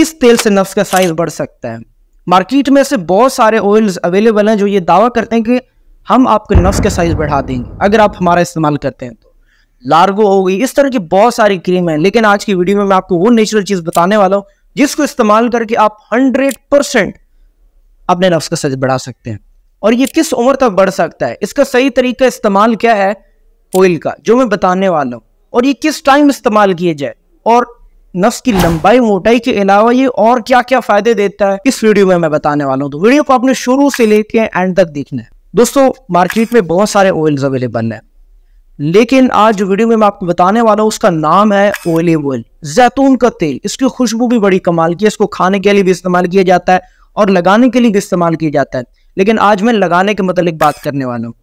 किस तेल से नफ्स का साइज बढ़ सकता है मार्केट में ऐसे बहुत सारे ऑयल्स अवेलेबल हैं जो ये दावा करते हैं कि हम आपके नफ्स का साइज बढ़ा देंगे अगर आप हमारा इस्तेमाल करते हैं तो लार्गो हो गई इस तरह की बहुत सारी क्रीम है लेकिन आज की वीडियो में मैं आपको वो नेचुरल चीज़ बताने वाला हूँ जिसको इस्तेमाल करके आप हंड्रेड अपने नफ्स का साइज बढ़ा सकते हैं और ये किस उम्र तक बढ़ सकता है इसका सही तरीका इस्तेमाल क्या है ऑयल का जो मैं बताने वाला हूँ और ये किस टाइम इस्तेमाल किया जाए और नफ्स की लंबाई मोटाई के अलावा ये और क्या क्या फायदे देता है इस वीडियो में मैं बताने वाला हूँ तो वीडियो को आपने शुरू से लेके एंड तक देखना है दोस्तों मार्केट में बहुत सारे ऑयल्स अवेलेबल हैं लेकिन आज वीडियो में मैं आपको बताने वाला हूँ उसका नाम है ऑयली ऑयल जैतून का तेल इसकी खुशबू भी बड़ी कमाल की है इसको खाने के लिए भी इस्तेमाल किया जाता है और लगाने के लिए भी इस्तेमाल किया जाता है लेकिन आज मैं लगाने के मतलब बात करने वाला हूँ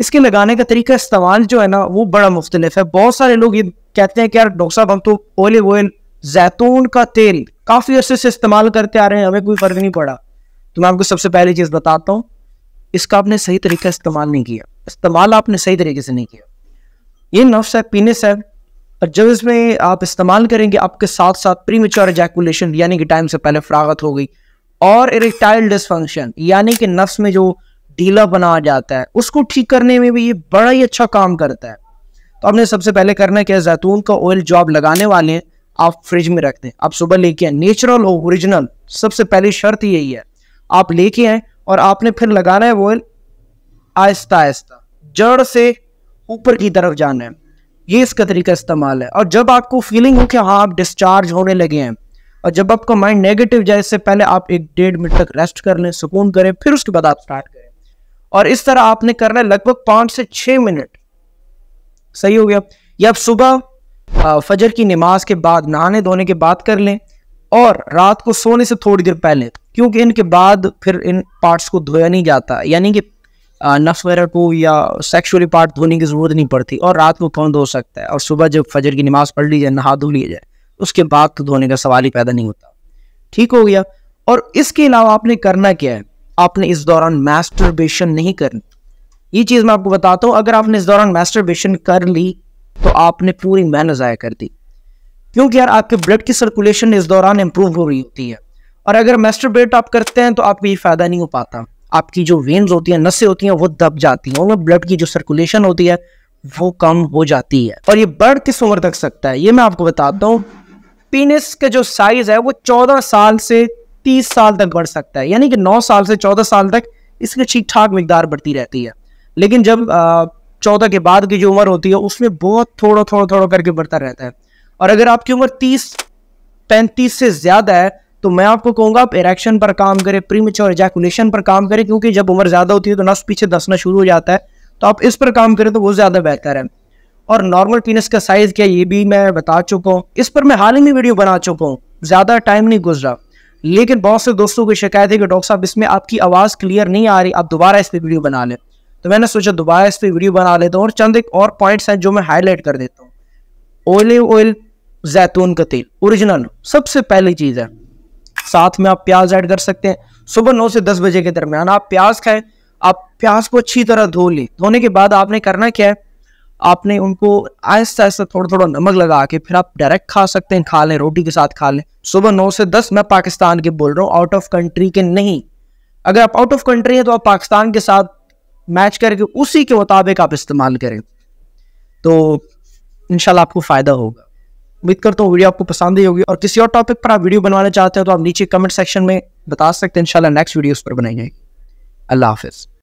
इसके लगाने का तरीका इस्तेमाल जो है ना वो बड़ा मुख्तलिफ है बहुत सारे लोग ये कहते हैं कि यार डॉक्टर साहब हम तो ऑयल ऑयल जैतून का तेल काफ़ी अर्से से इस्तेमाल करते आ रहे हैं हमें कोई फ़र्क नहीं पड़ा तो मैं आपको सबसे पहली चीज़ बताता हूँ इसका आपने सही तरीका इस्तेमाल नहीं किया इस्तेमाल आपने सही तरीके से नहीं किया ये नफ्स है पीनेस है और जब इसमें आप इस्तेमाल करेंगे आपके साथ साथ प्री एजैकुलेशन यानी कि टाइम से पहले फ्रागत हो गई और इरेक्टाइल डिसफंक्शन यानी कि नफ्स में जो ढीला बना जाता है उसको ठीक करने में भी ये बड़ा ही अच्छा काम करता है तो आपने सबसे पहले करना क्या जैतून का ऑयल जो आप लगाने वाले हैं आप फ्रिज में रख दें आप सुबह लेके आए नेचुरल हो ओरिजिनल सबसे पहली शर्त यही है आप लेके आए और आपने फिर लगाना है वो आहिस्ता आहिस्ता जड़ से ऊपर की तरफ जाना है ये इसका तरीका इस्तेमाल है और जब आपको फीलिंग हो कि हाँ आप डिस्चार्ज होने लगे हैं और जब आपका माइंड नेगेटिव जाए इससे पहले आप एक डेढ़ मिनट तक रेस्ट कर लें सुकून करें फिर उसके बाद आप स्टार्ट करें और इस तरह आपने करना है लगभग पाँच से छः मिनट सही हो गया या आप सुबह फजर की नमाज के बाद नहाने धोने के बाद कर लें और रात को सोने से थोड़ी देर पहले क्योंकि इनके बाद फिर इन पार्ट्स को धोया नहीं जाता यानी कि नफ्स वगैरह को या सेक्शुअली पार्ट धोने की ज़रूरत नहीं पड़ती और रात को कौन धो सकता है और सुबह जब फजर की नमाज पढ़ ली जाए नहा धो लिया जाए उसके बाद तो धोने का सवाल ही पैदा नहीं होता ठीक हो गया और इसके अलावा आपने करना क्या है आपने इस दौरान मैस्टरबेशन नहीं करनी ये चीज़ मैं आपको बताता हूँ अगर आपने इस दौरान मैस्टरबेशन कर ली तो आपने पूरी मेहनत ज़ाया कर दी क्योंकि यार आपके ब्लड की सर्कुलेशन इस दौरान इम्प्रूव हो रही होती है और अगर मेस्टरबेट आप करते हैं तो आपको ये फ़ायदा नहीं हो पाता आपकी जो वेन्स होती हैं नसें होती हैं वो दब जाती हैं उनमें ब्लड की जो सर्कुलेशन होती है वो कम हो जाती है और ये बढ़ किस उम्र तक सकता है ये मैं आपको बताता हूँ पीनिस का जो साइज़ है वो चौदह साल से तीस साल तक बढ़ सकता है यानी कि नौ साल से चौदह साल तक इसकी ठीक ठाक मकदार बढ़ती रहती है लेकिन जब चौदह के बाद की जो उम्र होती है उसमें बहुत थोड़ा थोड़ा थोड़ा करके बढ़ता रहता है और अगर आपकी उम्र तीस पैंतीस से ज़्यादा है तो मैं आपको कहूंगा आप इरेक्शन पर काम करें प्रीमेच्योर एजैकुलेशन पर काम करें क्योंकि जब उम्र ज़्यादा होती है तो नस पीछे दसना शुरू हो जाता है तो आप इस पर काम करें तो वो ज़्यादा बेहतर है और नॉर्मल पीनस का साइज़ क्या ये भी मैं बता चुका हूँ इस पर मैं हाल ही में वीडियो बना चुका हूँ ज़्यादा टाइम नहीं गुजरा लेकिन बहुत से दोस्तों की शिकायत है कि डॉक्टर साहब इसमें आपकी आवाज़ क्लियर नहीं आ रही आप दोबारा इस पर वीडियो बना लें तो मैंने सोचा दोबारा इस पर वीडियो बना लेता हूँ और चंद एक और पॉइंट्स हैं जो मैं हाईलाइट कर देता हूँ ओलिव ऑयल जैतून का तेल ओरिजिनल सबसे पहली चीज़ है साथ में आप प्याज ऐड कर सकते हैं सुबह नौ से दस बजे के दरमियान आप प्याज खाएं आप प्याज को अच्छी तरह धो लें धोने के बाद आपने करना क्या है आपने उनको आहिस्ता आहिस्ता थोड़ा थोड़ा नमक लगा के फिर आप डायरेक्ट खा सकते हैं खा लें रोटी के साथ खा लें सुबह नौ से दस मैं पाकिस्तान के बोल रहा हूँ आउट ऑफ कंट्री के नहीं अगर आप आउट ऑफ कंट्री हैं तो आप पाकिस्तान के साथ मैच करके उसी के मुताबिक आप इस्तेमाल करें तो इनशाला आपको फ़ायदा होगा उम्मीद करता हूँ वीडियो आपको पसंद ही होगी और किसी और टॉपिक पर आप वीडियो बनवाना चाहते हो तो आप नीचे कमेंट सेक्शन में बता सकते हैं इनशाला नेक्स्ट वीडियो उस पर बनाई जाएगी अल्लाह हाफिज़